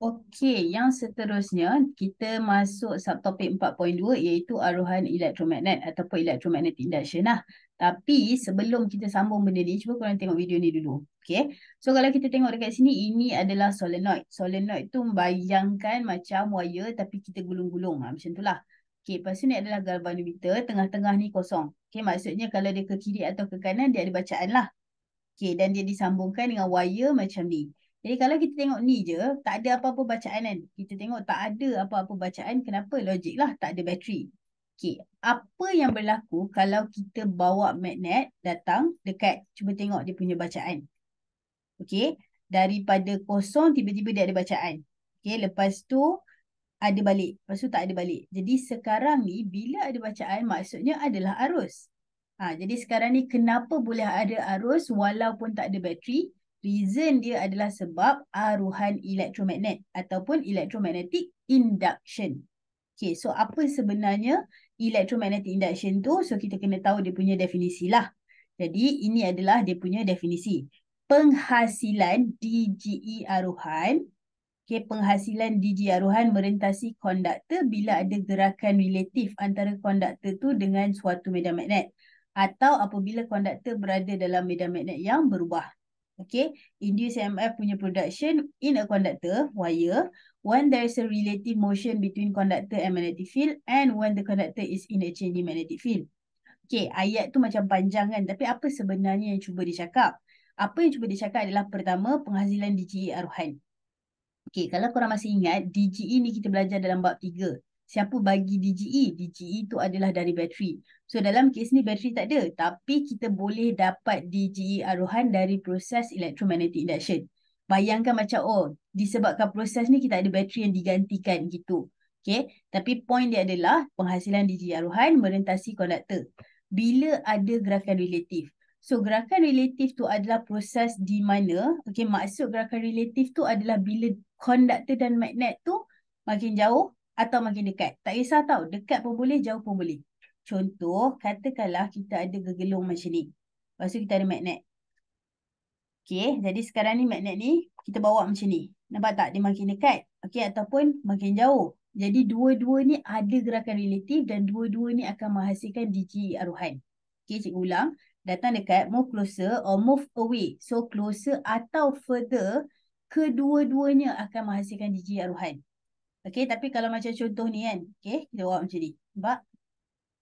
Okey, yang seterusnya kita masuk subtopik 4.2 iaitu aruhan elektromagnet ataupun elektromagnet induction lah. Tapi sebelum kita sambung benda ni, cuba korang tengok video ni dulu. Okey. So kalau kita tengok dekat sini, ini adalah solenoid. Solenoid tu bayangkan macam wire tapi kita gulung-gulung lah. Macam tu lah. Okey, lepas tu ni adalah galvanometer. Tengah-tengah ni kosong. Okey, maksudnya kalau dia ke kiri atau ke kanan, dia ada bacaan lah. Okey, dan dia disambungkan dengan wire macam ni. Jadi kalau kita tengok ni je, tak ada apa-apa bacaan kan. Kita tengok tak ada apa-apa bacaan, kenapa? Logik lah, tak ada bateri. Okay, apa yang berlaku kalau kita bawa magnet datang dekat, cuba tengok dia punya bacaan. Okay, daripada kosong tiba-tiba dia ada bacaan. Okay, lepas tu ada balik, lepas tu tak ada balik. Jadi sekarang ni bila ada bacaan maksudnya adalah arus. Ha, jadi sekarang ni kenapa boleh ada arus walaupun tak ada bateri? Reason dia adalah sebab aruhan elektromagnet ataupun electromagnetic induction. Okay, so apa sebenarnya electromagnetic induction tu? So kita kena tahu dia punya definisi lah. Jadi ini adalah dia punya definisi. Penghasilan DGE aruhan. Okay, penghasilan DGE aruhan merentasi konduktor bila ada gerakan relatif antara konduktor tu dengan suatu medan magnet. Atau apabila konduktor berada dalam medan magnet yang berubah. Okay, induce emf punya production in a conductor wire when there is a relative motion between conductor and magnetic field and when the conductor is in a changing magnetic field. Okay, ayat tu macam panjang kan tapi apa sebenarnya yang cuba dicakap? Apa yang cuba dicakap adalah pertama penghasilan DGE aruhan. Okay, kalau korang masih ingat DGE ni kita belajar dalam bab tiga siapa bagi DGE? DGE itu adalah dari bateri. So dalam kes ni bateri tak ada tapi kita boleh dapat DGE aruhan dari proses electromagnetic induction. Bayangkan macam oh disebabkan proses ni kita ada bateri yang digantikan gitu. Okay. Tapi point dia adalah penghasilan DGE aruhan merentasi konduktor. Bila ada gerakan relatif. So gerakan relatif tu adalah proses di mana okay, maksud gerakan relatif tu adalah bila konduktor dan magnet tu makin jauh atau makin dekat. Tak kisah tau, dekat pun boleh, jauh pun boleh. Contoh, katakanlah kita ada gegelung macam ni. Lepas tu kita ada magnet. Okay, jadi sekarang ni magnet ni kita bawa macam ni. Nampak tak? Dia makin dekat. Okay, ataupun makin jauh. Jadi dua-dua ni ada gerakan relatif dan dua-dua ni akan menghasilkan digi aruhan. Okay, cikgu ulang. Datang dekat, move closer or move away. So closer atau further, kedua-duanya akan menghasilkan digi aruhan. Okay, tapi kalau macam contoh ni kan. okay kita buat macam ni. Sebab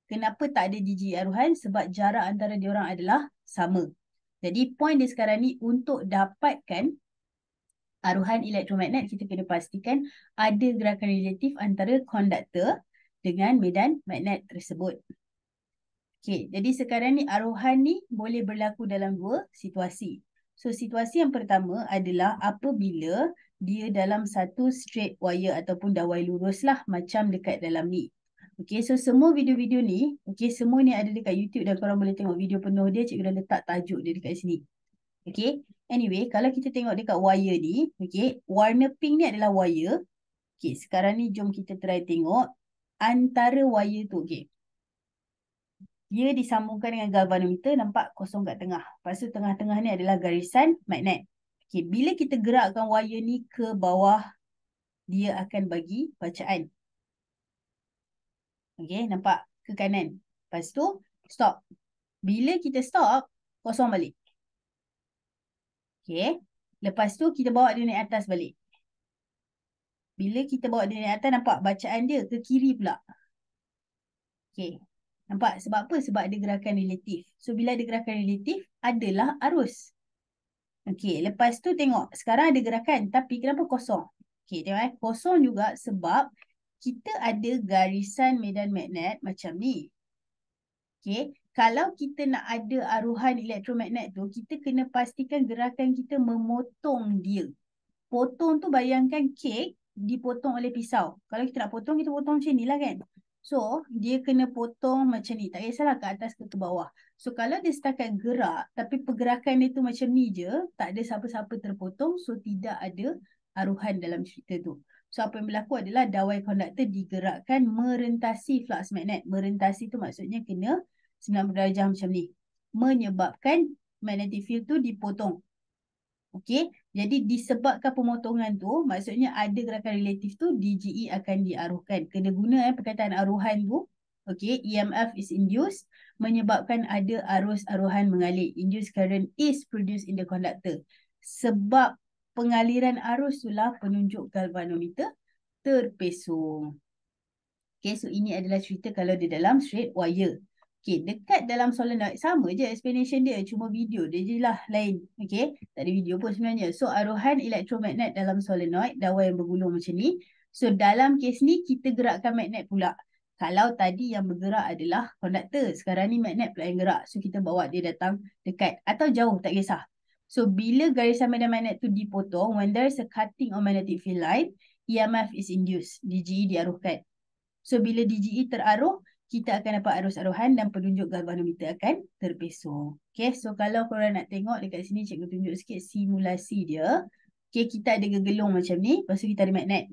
kenapa tak ada jiji aruhan? Sebab jarak antara orang adalah sama. Jadi point dia sekarang ni untuk dapatkan aruhan elektromagnet kita kena pastikan ada gerakan relatif antara konduktor dengan medan magnet tersebut. Okay, jadi sekarang ni aruhan ni boleh berlaku dalam dua situasi. So situasi yang pertama adalah apabila dia dalam satu straight wire ataupun dawai lurus lah macam dekat dalam ni. Okay so semua video-video ni, okay semua ni ada dekat YouTube dan korang boleh tengok video penuh dia cikgu dah letak tajuk dia dekat sini. Okay anyway kalau kita tengok dekat wire ni, okay warna pink ni adalah wire. Okay sekarang ni jom kita try tengok antara wire tu okay. Dia disambungkan dengan galvanometer nampak kosong kat tengah. Lepas tu tengah-tengah ni adalah garisan magnet. Okey, bila kita gerakkan wire ni ke bawah, dia akan bagi bacaan. Okay, nampak ke kanan. Lepas tu stop. Bila kita stop, kosong balik. Okay, Lepas tu kita bawa dia naik atas balik. Bila kita bawa dia naik atas nampak bacaan dia ke kiri pula. Okay, Nampak sebab apa? Sebab ada gerakan relatif. So bila ada gerakan relatif adalah arus. Okey, lepas tu tengok. Sekarang ada gerakan tapi kenapa kosong? Okey, tengok eh. Kosong juga sebab kita ada garisan medan magnet macam ni. Okey, kalau kita nak ada aruhan elektromagnet tu, kita kena pastikan gerakan kita memotong dia. Potong tu bayangkan kek dipotong oleh pisau. Kalau kita nak potong, kita potong macam ni lah kan. So, dia kena potong macam ni. Tak kisahlah ke atas ke ke bawah. So, kalau dia setakat gerak, tapi pergerakan dia tu macam ni je, tak ada siapa-siapa terpotong, so tidak ada aruhan dalam cerita tu. So, apa yang berlaku adalah dawai konduktor digerakkan merentasi flux magnet. Merentasi tu maksudnya kena 90 darjah macam ni. Menyebabkan magnetic field tu dipotong. Okay, jadi disebabkan pemotongan tu maksudnya ada gerakan relatif tu DGE akan diaruhkan. Kena guna eh, perkataan aruhan tu. Okay, EMF is induced menyebabkan ada arus aruhan mengalir. Induced current is produced in the conductor. Sebab pengaliran arus itulah penunjuk galvanometer terpesong. Okay, so ini adalah cerita kalau di dalam straight wire. Okay, dekat dalam solenoid sama je explanation dia. Cuma video dia je lah lain. Okay, tak ada video pun sebenarnya. So, aruhan elektromagnet dalam solenoid, dawai yang bergulung macam ni. So, dalam kes ni kita gerakkan magnet pula. Kalau tadi yang bergerak adalah konduktor. Sekarang ni magnet pula yang gerak. So, kita bawa dia datang dekat atau jauh tak kisah. So, bila garisan medan magnet tu dipotong, when there is a cutting of magnetic field line, EMF is induced. DGE diaruhkan. So, bila DGE teraruh, kita akan dapat arus-aruhan dan penunjuk galvanometer akan terpeso. Okay, so kalau korang nak tengok dekat sini, cikgu tunjuk sikit simulasi dia. Okay, kita ada gegelung macam ni, lepas tu kita ada magnet.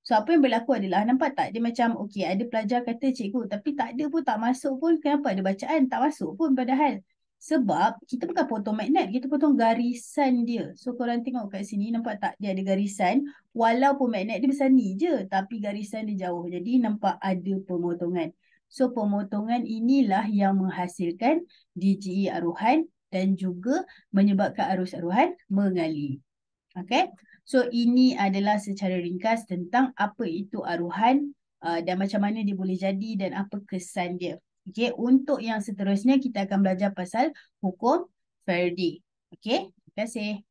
So apa yang berlaku adalah, nampak tak dia macam, okay ada pelajar kata cikgu tapi tak ada pun, tak masuk pun, kenapa ada bacaan, tak masuk pun padahal. Sebab kita bukan potong magnet, kita potong garisan dia. So korang tengok kat sini, nampak tak dia ada garisan. Walaupun magnet dia besar ni je, tapi garisan dia jauh. Jadi nampak ada pemotongan. So pemotongan inilah yang menghasilkan DGE aruhan dan juga menyebabkan arus aruhan mengalir. Okay. So ini adalah secara ringkas tentang apa itu aruhan uh, dan macam mana dia boleh jadi dan apa kesan dia. Okay. Untuk yang seterusnya kita akan belajar pasal hukum Faraday. Okay. Terima kasih.